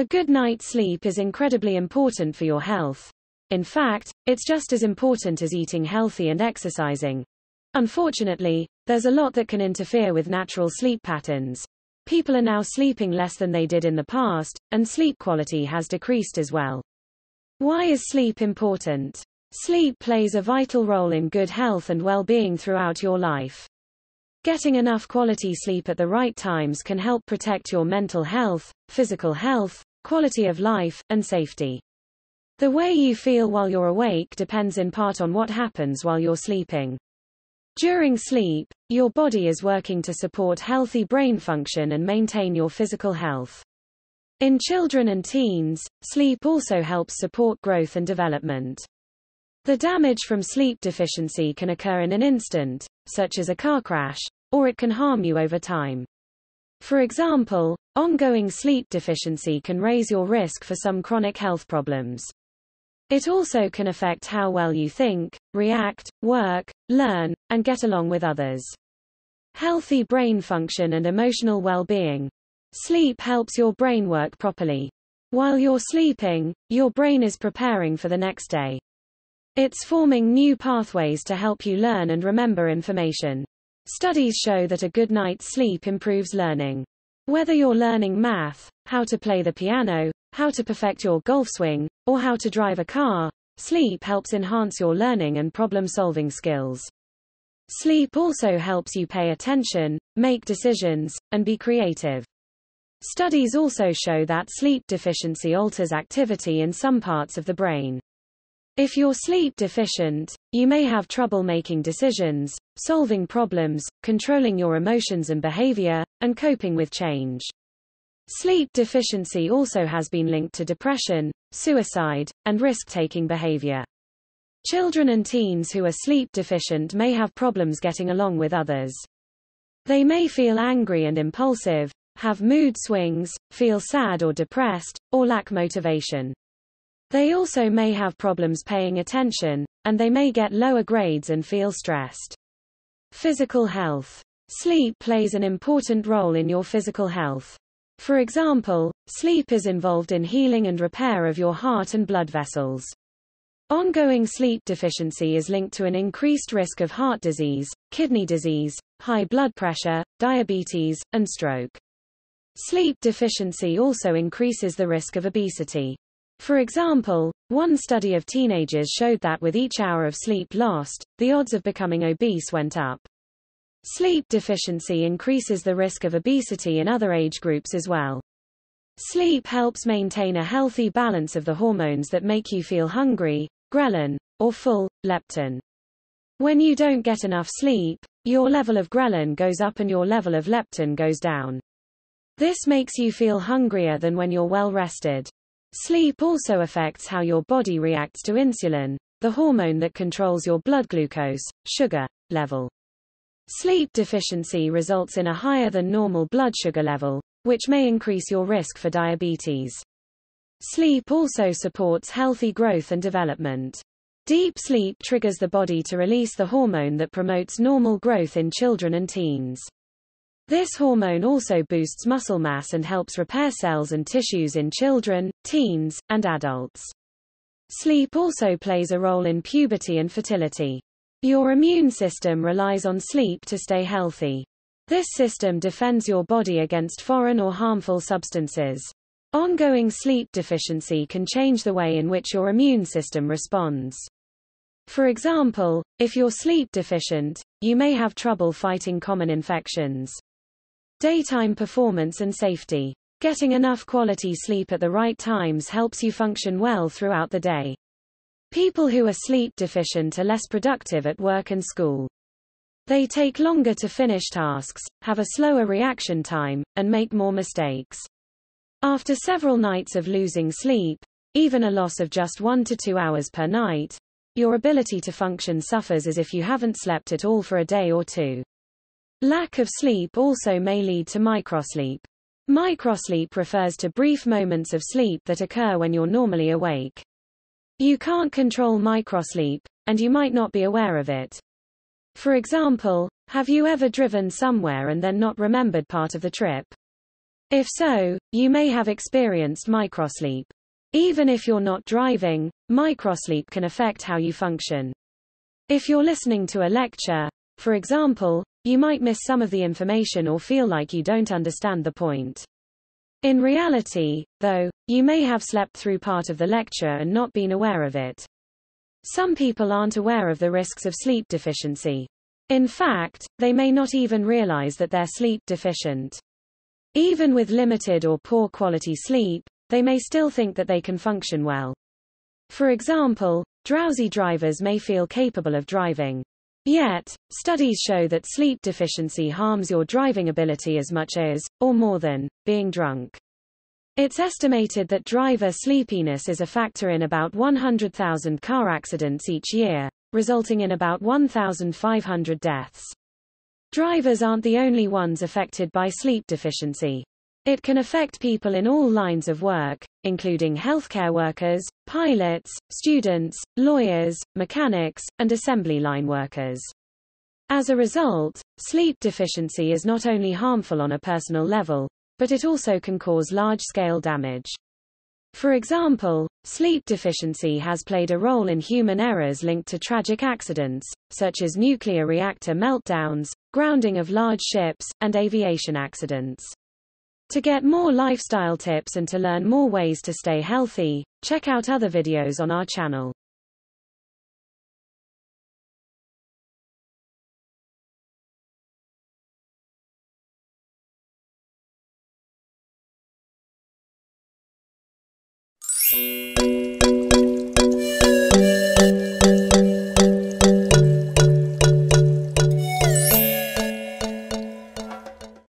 A good night's sleep is incredibly important for your health. In fact, it's just as important as eating healthy and exercising. Unfortunately, there's a lot that can interfere with natural sleep patterns. People are now sleeping less than they did in the past, and sleep quality has decreased as well. Why is sleep important? Sleep plays a vital role in good health and well-being throughout your life. Getting enough quality sleep at the right times can help protect your mental health, physical health, quality of life, and safety. The way you feel while you're awake depends in part on what happens while you're sleeping. During sleep, your body is working to support healthy brain function and maintain your physical health. In children and teens, sleep also helps support growth and development. The damage from sleep deficiency can occur in an instant, such as a car crash, or it can harm you over time. For example, ongoing sleep deficiency can raise your risk for some chronic health problems. It also can affect how well you think, react, work, learn, and get along with others. Healthy brain function and emotional well-being. Sleep helps your brain work properly. While you're sleeping, your brain is preparing for the next day. It's forming new pathways to help you learn and remember information. Studies show that a good night's sleep improves learning. Whether you're learning math, how to play the piano, how to perfect your golf swing, or how to drive a car, sleep helps enhance your learning and problem-solving skills. Sleep also helps you pay attention, make decisions, and be creative. Studies also show that sleep deficiency alters activity in some parts of the brain. If you're sleep deficient, you may have trouble making decisions, solving problems, controlling your emotions and behavior, and coping with change. Sleep deficiency also has been linked to depression, suicide, and risk-taking behavior. Children and teens who are sleep deficient may have problems getting along with others. They may feel angry and impulsive, have mood swings, feel sad or depressed, or lack motivation. They also may have problems paying attention, and they may get lower grades and feel stressed. Physical health. Sleep plays an important role in your physical health. For example, sleep is involved in healing and repair of your heart and blood vessels. Ongoing sleep deficiency is linked to an increased risk of heart disease, kidney disease, high blood pressure, diabetes, and stroke. Sleep deficiency also increases the risk of obesity. For example, one study of teenagers showed that with each hour of sleep lost, the odds of becoming obese went up. Sleep deficiency increases the risk of obesity in other age groups as well. Sleep helps maintain a healthy balance of the hormones that make you feel hungry, ghrelin, or full, leptin. When you don't get enough sleep, your level of ghrelin goes up and your level of leptin goes down. This makes you feel hungrier than when you're well rested. Sleep also affects how your body reacts to insulin, the hormone that controls your blood glucose, sugar, level. Sleep deficiency results in a higher than normal blood sugar level, which may increase your risk for diabetes. Sleep also supports healthy growth and development. Deep sleep triggers the body to release the hormone that promotes normal growth in children and teens. This hormone also boosts muscle mass and helps repair cells and tissues in children, teens, and adults. Sleep also plays a role in puberty and fertility. Your immune system relies on sleep to stay healthy. This system defends your body against foreign or harmful substances. Ongoing sleep deficiency can change the way in which your immune system responds. For example, if you're sleep deficient, you may have trouble fighting common infections. Daytime performance and safety. Getting enough quality sleep at the right times helps you function well throughout the day. People who are sleep deficient are less productive at work and school. They take longer to finish tasks, have a slower reaction time, and make more mistakes. After several nights of losing sleep, even a loss of just one to two hours per night, your ability to function suffers as if you haven't slept at all for a day or two. Lack of sleep also may lead to microsleep. Microsleep refers to brief moments of sleep that occur when you're normally awake. You can't control microsleep, and you might not be aware of it. For example, have you ever driven somewhere and then not remembered part of the trip? If so, you may have experienced microsleep. Even if you're not driving, microsleep can affect how you function. If you're listening to a lecture, for example, you might miss some of the information or feel like you don't understand the point. In reality, though, you may have slept through part of the lecture and not been aware of it. Some people aren't aware of the risks of sleep deficiency. In fact, they may not even realize that they're sleep deficient. Even with limited or poor quality sleep, they may still think that they can function well. For example, drowsy drivers may feel capable of driving. Yet, studies show that sleep deficiency harms your driving ability as much as, or more than, being drunk. It's estimated that driver sleepiness is a factor in about 100,000 car accidents each year, resulting in about 1,500 deaths. Drivers aren't the only ones affected by sleep deficiency. It can affect people in all lines of work, including healthcare workers, pilots, students, lawyers, mechanics, and assembly line workers. As a result, sleep deficiency is not only harmful on a personal level, but it also can cause large-scale damage. For example, sleep deficiency has played a role in human errors linked to tragic accidents, such as nuclear reactor meltdowns, grounding of large ships, and aviation accidents. To get more lifestyle tips and to learn more ways to stay healthy, check out other videos on our channel. you